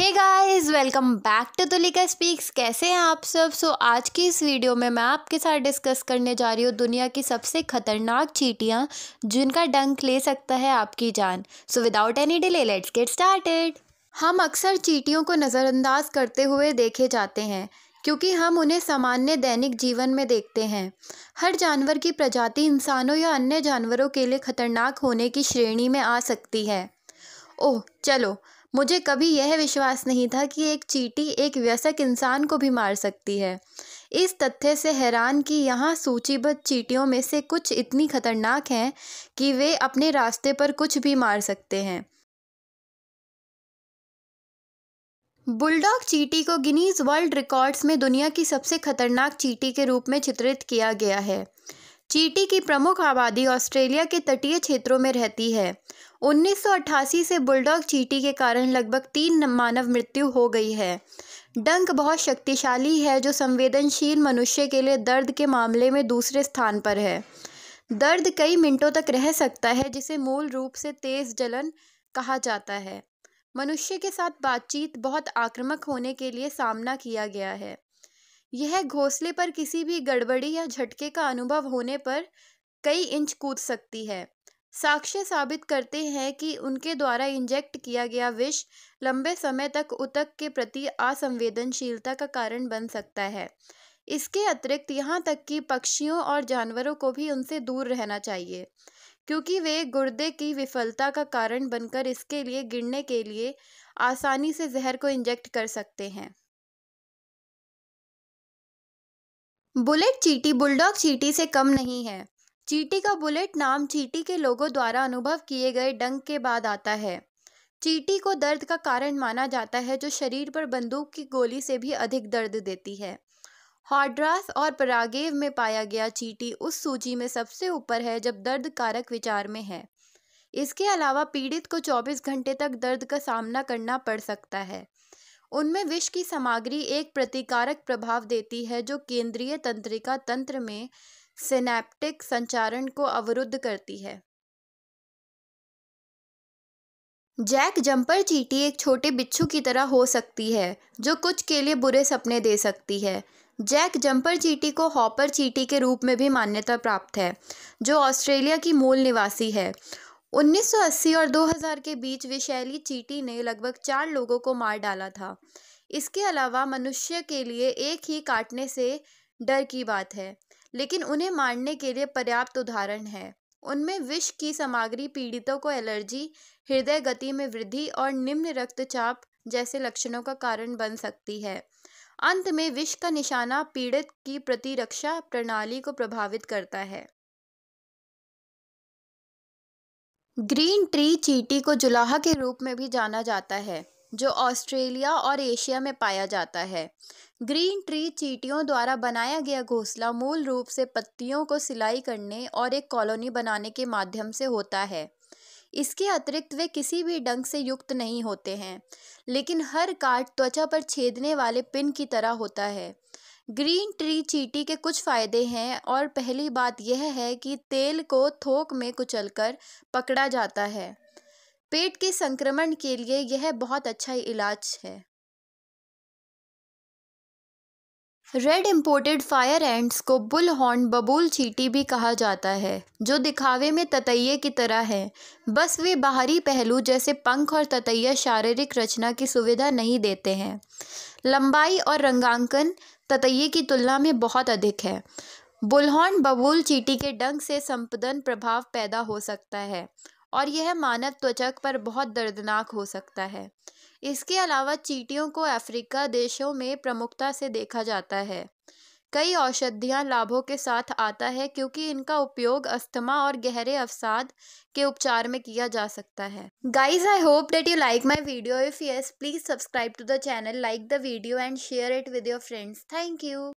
hey guys welcome back to Tulika speaks कैसे हैं आप सब सो so, आज की इस वीडियो में मैं आपके साथ डिस्कस करने जा रही हूँ दुनिया की सबसे खतरनाक चीटियाँ जिनका डंक ले सकता है आपकी जान so without any delay let's get started हम अक्सर चीटियों को नज़रअंदाज करते हुए देखे जाते हैं क्योंकि हम उन्हें सामान्य दैनिक जीवन में देखते हैं हर जानवर की प्रजाति इंसानों या अन्य जानवरों के लिए खतरनाक होने की श्रेणी में आ सकती है ओह चलो मुझे कभी यह विश्वास नहीं था कि एक चीटी एक व्यसक इंसान को भी मार सकती है इस तथ्य से हैरान कि यहाँ सूचीबद्ध चीटियों में से कुछ इतनी खतरनाक हैं कि वे अपने रास्ते पर कुछ भी मार सकते हैं बुलडॉग चीटी को गिनीज वर्ल्ड रिकॉर्ड्स में दुनिया की सबसे खतरनाक चीटी के रूप में चित्रित किया गया है चीटी की प्रमुख आबादी ऑस्ट्रेलिया के तटीय क्षेत्रों में रहती है 1988 से बुलडॉग चीटी के कारण लगभग तीन मानव मृत्यु हो गई है डंक बहुत शक्तिशाली है जो संवेदनशील मनुष्य के लिए दर्द के मामले में दूसरे स्थान पर है दर्द कई मिनटों तक रह सकता है जिसे मूल रूप से तेज जलन कहा जाता है मनुष्य के साथ बातचीत बहुत आक्रामक होने के लिए सामना किया गया है यह घोंसले पर किसी भी गड़बड़ी या झटके का अनुभव होने पर कई इंच कूद सकती है साक्ष्य साबित करते हैं कि उनके द्वारा इंजेक्ट किया गया विष लंबे समय तक उतक के प्रति असंवेदनशीलता का कारण बन सकता है इसके अतिरिक्त यहाँ तक कि पक्षियों और जानवरों को भी उनसे दूर रहना चाहिए क्योंकि वे गुर्दे की विफलता का कारण बनकर इसके लिए गिरने के लिए आसानी से जहर को इंजेक्ट कर सकते हैं बुलेट चींटी बुलडॉग चीटी से कम नहीं है चींटी का बुलेट नाम चींटी के लोगों द्वारा अनुभव किए गए डंक के बाद आता है चींटी को दर्द का कारण माना जाता है जो शरीर पर बंदूक की गोली से भी अधिक दर्द देती है हॉड्रास और परागेव में पाया गया चींटी उस सूची में सबसे ऊपर है जब दर्द कारक विचार में है इसके अलावा पीड़ित को 24 घंटे तक दर्द का सामना करना पड़ सकता है उनमें विष की सामग्री एक प्रतिकारक प्रभाव देती है जो केंद्रीय तंत्रिका तंत्र में सिनेप्टिक संचारण को अवरुद्ध करती है जैक जम्पर चीटी एक छोटे बिच्छू की तरह हो सकती है जो कुछ के लिए बुरे सपने दे सकती है जैक जंपर चीटी को हॉपर चीटी के रूप में भी मान्यता प्राप्त है जो ऑस्ट्रेलिया की मूल निवासी है 1980 और 2000 के बीच विषैली चीटी ने लगभग चार लोगों को मार डाला था इसके अलावा मनुष्य के लिए एक ही काटने से डर की बात है लेकिन उन्हें मारने के लिए पर्याप्त उदाहरण है उनमें विष की सामग्री पीड़ितों को एलर्जी हृदय गति में वृद्धि और निम्न रक्तचाप जैसे लक्षणों का कारण बन सकती है अंत में विष का निशाना पीड़ित की प्रतिरक्षा प्रणाली को प्रभावित करता है ग्रीन ट्री चीटी को जुलाहा के रूप में भी जाना जाता है जो ऑस्ट्रेलिया और एशिया में पाया जाता है ग्रीन ट्री चीटियों द्वारा बनाया गया घोंसला मूल रूप से पत्तियों को सिलाई करने और एक कॉलोनी बनाने के माध्यम से होता है इसके अतिरिक्त वे किसी भी डंग से युक्त नहीं होते हैं लेकिन हर काट त्वचा पर छेदने वाले पिन की तरह होता है ग्रीन ट्री चीटी के कुछ फ़ायदे हैं और पहली बात यह है कि तेल को थोक में कुचलकर पकड़ा जाता है पेट के संक्रमण के लिए यह बहुत अच्छा इलाज है रेड इंपोर्टेड फायर एंड्स को बुल हॉर्न बबूल चीटी भी कहा जाता है जो दिखावे में ततैये की तरह है बस वे बाहरी पहलू जैसे पंख और ततैया शारीरिक रचना की सुविधा नहीं देते हैं लंबाई और रंगांकन ततये की तुलना में बहुत अधिक है बुल्होन बबूल चीटी के डंक से संपदन प्रभाव पैदा हो सकता है और यह मानव त्वचक पर बहुत दर्दनाक हो सकता है इसके अलावा चीटियों को अफ्रीका देशों में प्रमुखता से देखा जाता है कई औषधियाँ लाभों के साथ आता है क्योंकि इनका उपयोग अस्थमा और गहरे अवसाद के उपचार में किया जा सकता है guys I hope that you like my video if yes please subscribe to the channel like the video and share it with your friends thank you